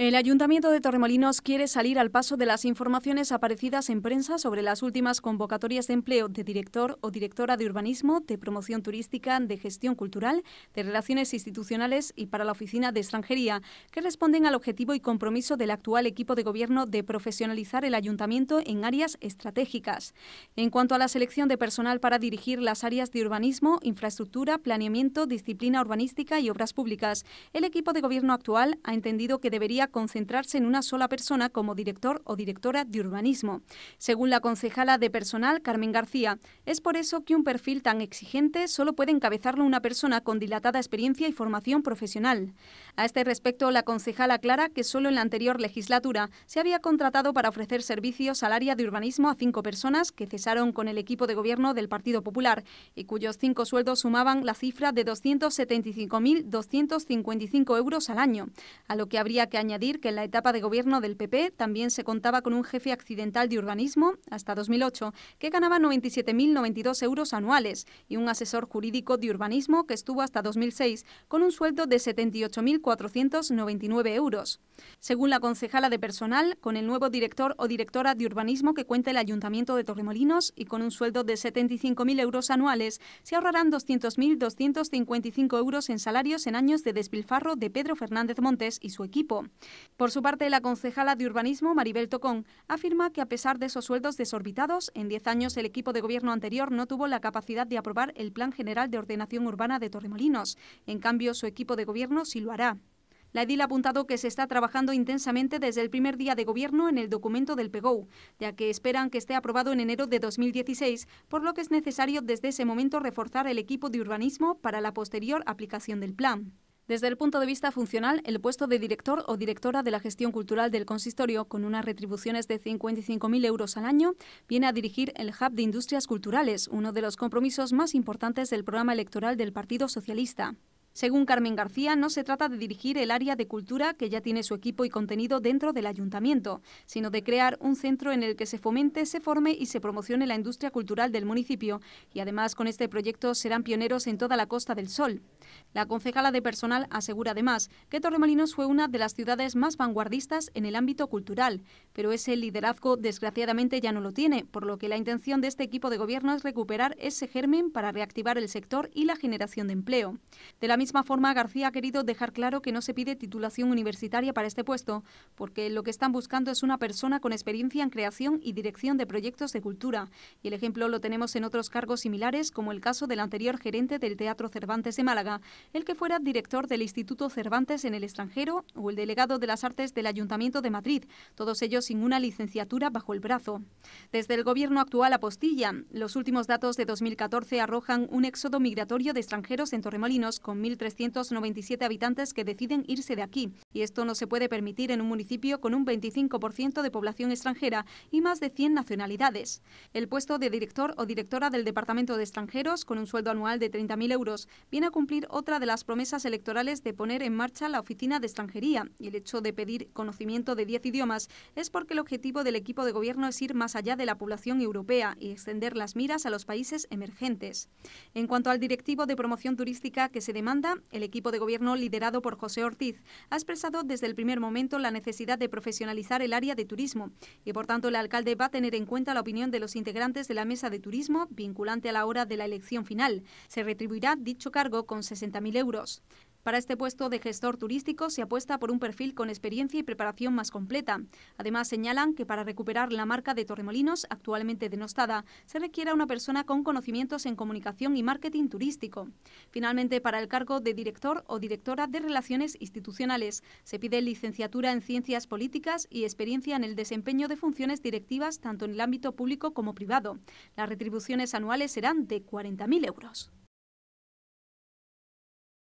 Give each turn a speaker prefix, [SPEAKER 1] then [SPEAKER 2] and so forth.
[SPEAKER 1] El Ayuntamiento de Torremolinos quiere salir al paso de las informaciones aparecidas en prensa sobre las últimas convocatorias de empleo de director o directora de urbanismo, de promoción turística, de gestión cultural, de relaciones institucionales y para la oficina de extranjería, que responden al objetivo y compromiso del actual equipo de gobierno de profesionalizar el ayuntamiento en áreas estratégicas. En cuanto a la selección de personal para dirigir las áreas de urbanismo, infraestructura, planeamiento, disciplina urbanística y obras públicas, el equipo de gobierno actual ha entendido que debería concentrarse en una sola persona como director o directora de urbanismo. Según la concejala de personal, Carmen García, es por eso que un perfil tan exigente solo puede encabezarlo una persona con dilatada experiencia y formación profesional. A este respecto, la concejala aclara que solo en la anterior legislatura se había contratado para ofrecer servicios al área de urbanismo a cinco personas que cesaron con el equipo de gobierno del Partido Popular y cuyos cinco sueldos sumaban la cifra de 275.255 euros al año, a lo que habría que añadir que en la etapa de gobierno del PP también se contaba con un jefe accidental de urbanismo, hasta 2008, que ganaba 97.092 euros anuales, y un asesor jurídico de urbanismo que estuvo hasta 2006 con un sueldo de 78.499 euros. Según la concejala de personal, con el nuevo director o directora de urbanismo que cuenta el Ayuntamiento de Torremolinos y con un sueldo de 75.000 euros anuales, se ahorrarán 200.255 euros en salarios en años de despilfarro de Pedro Fernández Montes y su equipo. Por su parte, la concejala de urbanismo, Maribel Tocón, afirma que a pesar de esos sueldos desorbitados, en 10 años el equipo de gobierno anterior no tuvo la capacidad de aprobar el Plan General de Ordenación Urbana de Torremolinos. En cambio, su equipo de gobierno sí lo hará. La edil ha apuntado que se está trabajando intensamente desde el primer día de gobierno en el documento del PEGOU, ya que esperan que esté aprobado en enero de 2016, por lo que es necesario desde ese momento reforzar el equipo de urbanismo para la posterior aplicación del plan. Desde el punto de vista funcional, el puesto de director o directora de la gestión cultural del consistorio, con unas retribuciones de 55.000 euros al año, viene a dirigir el Hub de Industrias Culturales, uno de los compromisos más importantes del programa electoral del Partido Socialista. Según Carmen García, no se trata de dirigir el área de cultura que ya tiene su equipo y contenido dentro del ayuntamiento, sino de crear un centro en el que se fomente, se forme y se promocione la industria cultural del municipio y además con este proyecto serán pioneros en toda la Costa del Sol. La concejala de personal asegura además que Torremolinos fue una de las ciudades más vanguardistas en el ámbito cultural, pero ese liderazgo desgraciadamente ya no lo tiene, por lo que la intención de este equipo de gobierno es recuperar ese germen para reactivar el sector y la generación de empleo. De la misma forma, García ha querido dejar claro que no se pide titulación universitaria para este puesto, porque lo que están buscando es una persona con experiencia en creación y dirección de proyectos de cultura. Y el ejemplo lo tenemos en otros cargos similares, como el caso del anterior gerente del Teatro Cervantes de Málaga, el que fuera director del Instituto Cervantes en el extranjero o el delegado de las artes del Ayuntamiento de Madrid, todos ellos sin una licenciatura bajo el brazo. Desde el gobierno actual apostilla, los últimos datos de 2014 arrojan un éxodo migratorio de extranjeros en Torremolinos con 397 habitantes que deciden irse de aquí. Y esto no se puede permitir en un municipio con un 25% de población extranjera y más de 100 nacionalidades. El puesto de director o directora del Departamento de Extranjeros, con un sueldo anual de 30.000 euros, viene a cumplir otra de las promesas electorales de poner en marcha la Oficina de Extranjería. Y el hecho de pedir conocimiento de 10 idiomas es porque el objetivo del equipo de gobierno es ir más allá de la población europea y extender las miras a los países emergentes. En cuanto al directivo de promoción turística que se demanda el equipo de gobierno liderado por José Ortiz ha expresado desde el primer momento la necesidad de profesionalizar el área de turismo y, por tanto, el alcalde va a tener en cuenta la opinión de los integrantes de la mesa de turismo vinculante a la hora de la elección final. Se retribuirá dicho cargo con 60.000 euros. Para este puesto de gestor turístico se apuesta por un perfil con experiencia y preparación más completa. Además, señalan que para recuperar la marca de Torremolinos, actualmente denostada, se requiere una persona con conocimientos en comunicación y marketing turístico. Finalmente, para el cargo de director o directora de Relaciones Institucionales, se pide licenciatura en Ciencias Políticas y experiencia en el desempeño de funciones directivas tanto en el ámbito público como privado. Las retribuciones anuales serán de 40.000 euros.